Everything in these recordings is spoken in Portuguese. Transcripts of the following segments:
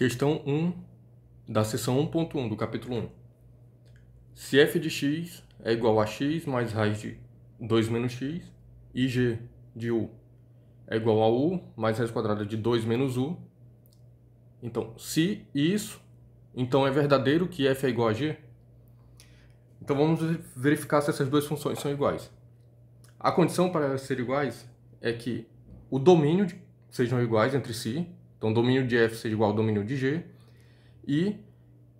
Questão 1 da seção 1.1 do capítulo 1. Se f de x é igual a x mais raiz de 2 menos x e g de u é igual a u mais raiz quadrada de 2 menos u, então se isso, então é verdadeiro que f é igual a g? Então vamos verificar se essas duas funções são iguais. A condição para elas serem iguais é que o domínio sejam iguais entre si, então, domínio de F seja igual ao domínio de G. E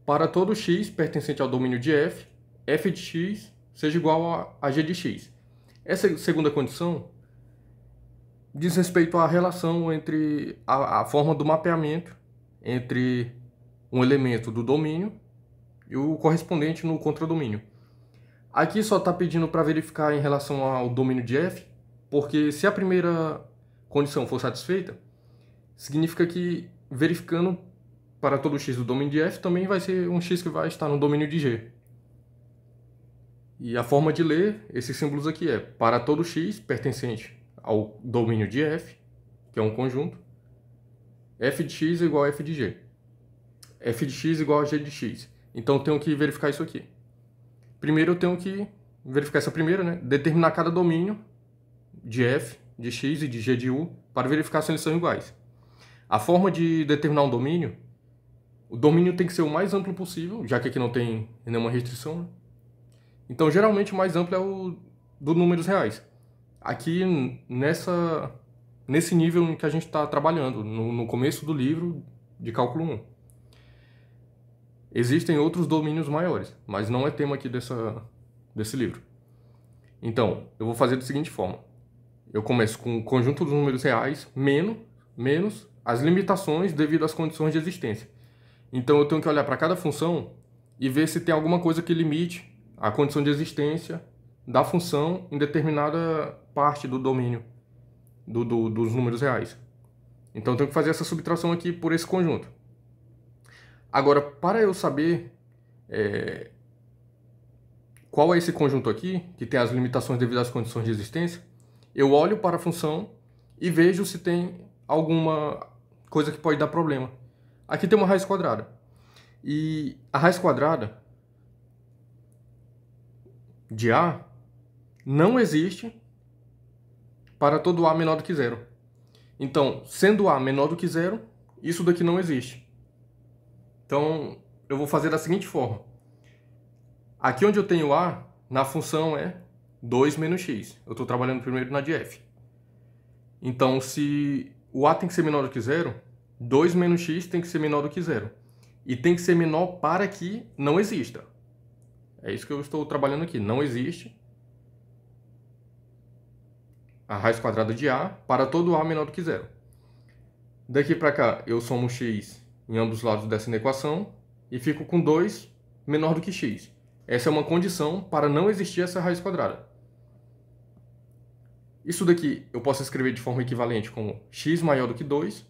para todo x pertencente ao domínio de F, F de x seja igual a, a G de x. Essa segunda condição diz respeito à relação entre a, a forma do mapeamento entre um elemento do domínio e o correspondente no contradomínio. Aqui só está pedindo para verificar em relação ao domínio de F, porque se a primeira condição for satisfeita, significa que verificando para todo x do domínio de f também vai ser um x que vai estar no domínio de g. E a forma de ler esses símbolos aqui é para todo x pertencente ao domínio de f, que é um conjunto, f de x é igual a f de g. f de x é igual a g de x. Então eu tenho que verificar isso aqui. Primeiro eu tenho que verificar essa primeira, né? Determinar cada domínio de f, de x e de g de u para verificar se eles são iguais. A forma de determinar um domínio, o domínio tem que ser o mais amplo possível, já que aqui não tem nenhuma restrição. Né? Então, geralmente, o mais amplo é o do números reais. Aqui, nessa, nesse nível em que a gente está trabalhando, no, no começo do livro de cálculo 1. Existem outros domínios maiores, mas não é tema aqui dessa, desse livro. Então, eu vou fazer da seguinte forma. Eu começo com o conjunto dos números reais menos, menos as limitações devido às condições de existência. Então eu tenho que olhar para cada função e ver se tem alguma coisa que limite a condição de existência da função em determinada parte do domínio do, do, dos números reais. Então eu tenho que fazer essa subtração aqui por esse conjunto. Agora, para eu saber é, qual é esse conjunto aqui, que tem as limitações devido às condições de existência, eu olho para a função e vejo se tem alguma coisa que pode dar problema. Aqui tem uma raiz quadrada. E a raiz quadrada de A não existe para todo A menor do que zero. Então, sendo A menor do que zero, isso daqui não existe. Então, eu vou fazer da seguinte forma. Aqui onde eu tenho A, na função é 2 menos x. Eu estou trabalhando primeiro na de f. Então, se o A tem que ser menor do que zero, 2 menos x tem que ser menor do que zero. E tem que ser menor para que não exista. É isso que eu estou trabalhando aqui. Não existe a raiz quadrada de A para todo A menor do que zero. Daqui para cá, eu somo x em ambos os lados dessa equação e fico com 2 menor do que x. Essa é uma condição para não existir essa raiz quadrada. Isso daqui eu posso escrever de forma equivalente como x maior do que 2.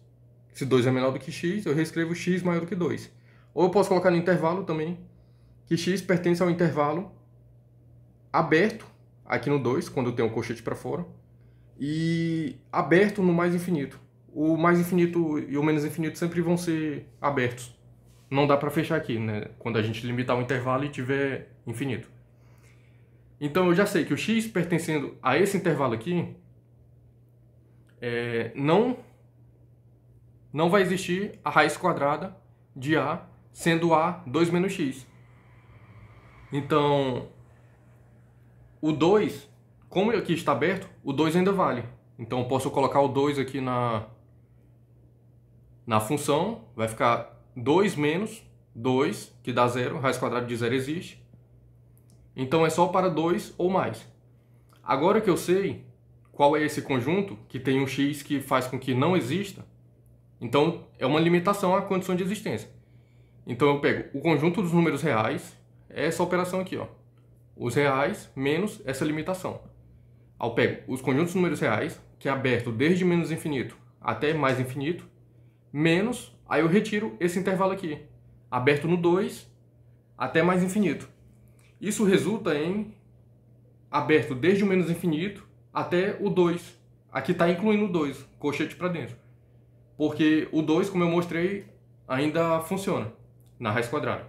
Se 2 é menor do que x, eu reescrevo x maior do que 2. Ou eu posso colocar no intervalo também que x pertence ao intervalo aberto aqui no 2, quando eu tenho o colchete para fora, e aberto no mais infinito. O mais infinito e o menos infinito sempre vão ser abertos. Não dá para fechar aqui, né? Quando a gente limitar o intervalo e tiver infinito. Então eu já sei que o x pertencendo a esse intervalo aqui é, não, não vai existir a raiz quadrada de a sendo a 2 menos x. Então o 2, como aqui está aberto, o 2 ainda vale. Então eu posso colocar o 2 aqui na, na função, vai ficar 2 menos 2, que dá zero, raiz quadrada de zero existe, então é só para dois ou mais. Agora que eu sei qual é esse conjunto, que tem um x que faz com que não exista, então é uma limitação à condição de existência. Então eu pego o conjunto dos números reais, essa operação aqui, ó. Os reais menos essa limitação. eu pego os conjuntos dos números reais, que é aberto desde menos infinito até mais infinito, menos, aí eu retiro esse intervalo aqui, aberto no 2 até mais infinito. Isso resulta em aberto desde o menos infinito até o 2. Aqui está incluindo o 2, colchete para dentro. Porque o 2, como eu mostrei, ainda funciona na raiz quadrada.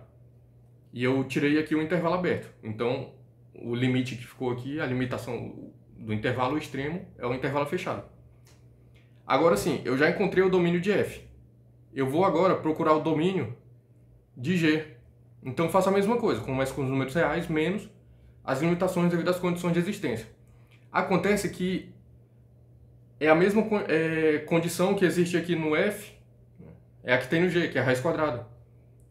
E eu tirei aqui o intervalo aberto. Então, o limite que ficou aqui, a limitação do intervalo extremo, é o intervalo fechado. Agora sim, eu já encontrei o domínio de f. Eu vou agora procurar o domínio de g, então faça a mesma coisa, comece com os números reais menos as limitações devido às condições de existência. Acontece que é a mesma é, condição que existe aqui no F, né? é a que tem no G, que é a raiz quadrada.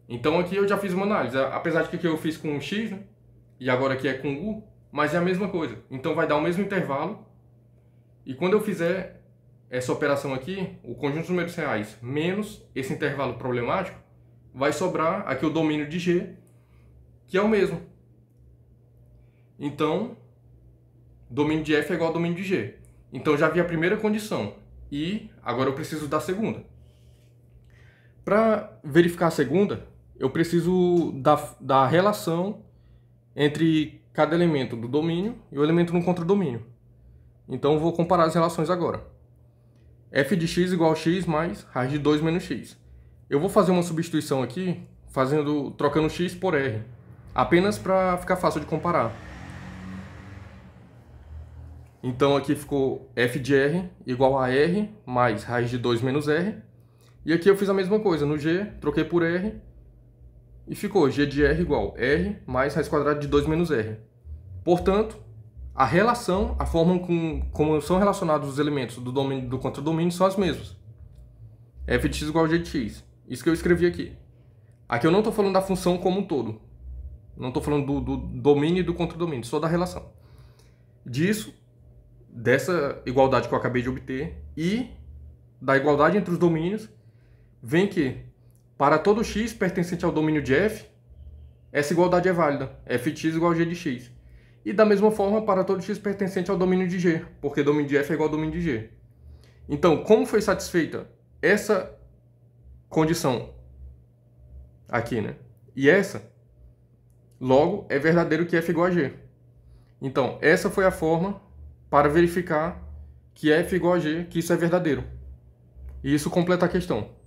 Então aqui eu já fiz uma análise, apesar de que aqui eu fiz com o X, né? e agora aqui é com U, mas é a mesma coisa. Então vai dar o mesmo intervalo, e quando eu fizer essa operação aqui, o conjunto dos números reais menos esse intervalo problemático, vai sobrar aqui o domínio de G, que é o mesmo. Então, domínio de F é igual ao domínio de G. Então já vi a primeira condição e agora eu preciso da segunda. Para verificar a segunda, eu preciso da, da relação entre cada elemento do domínio e o elemento no contradomínio. Então vou comparar as relações agora. f de x igual a x mais raiz de 2 menos x. Eu vou fazer uma substituição aqui, fazendo, trocando X por R, apenas para ficar fácil de comparar. Então aqui ficou f de r igual a r mais raiz de 2 menos r. E aqui eu fiz a mesma coisa, no g, troquei por r e ficou g de r igual r mais raiz quadrada de 2 menos r. Portanto, a relação, a forma com, como são relacionados os elementos do domínio do contradomínio são as mesmas. f de x igual a g de x. Isso que eu escrevi aqui. Aqui eu não estou falando da função como um todo. Não estou falando do, do domínio e do contradomínio, só da relação. Disso, dessa igualdade que eu acabei de obter e da igualdade entre os domínios, vem que para todo x pertencente ao domínio de f, essa igualdade é válida. f de x igual a g de x. E da mesma forma para todo x pertencente ao domínio de g, porque domínio de f é igual ao domínio de g. Então, como foi satisfeita essa condição aqui, né? E essa, logo, é verdadeiro que F igual a G. Então, essa foi a forma para verificar que F igual a G, que isso é verdadeiro. E isso completa a questão.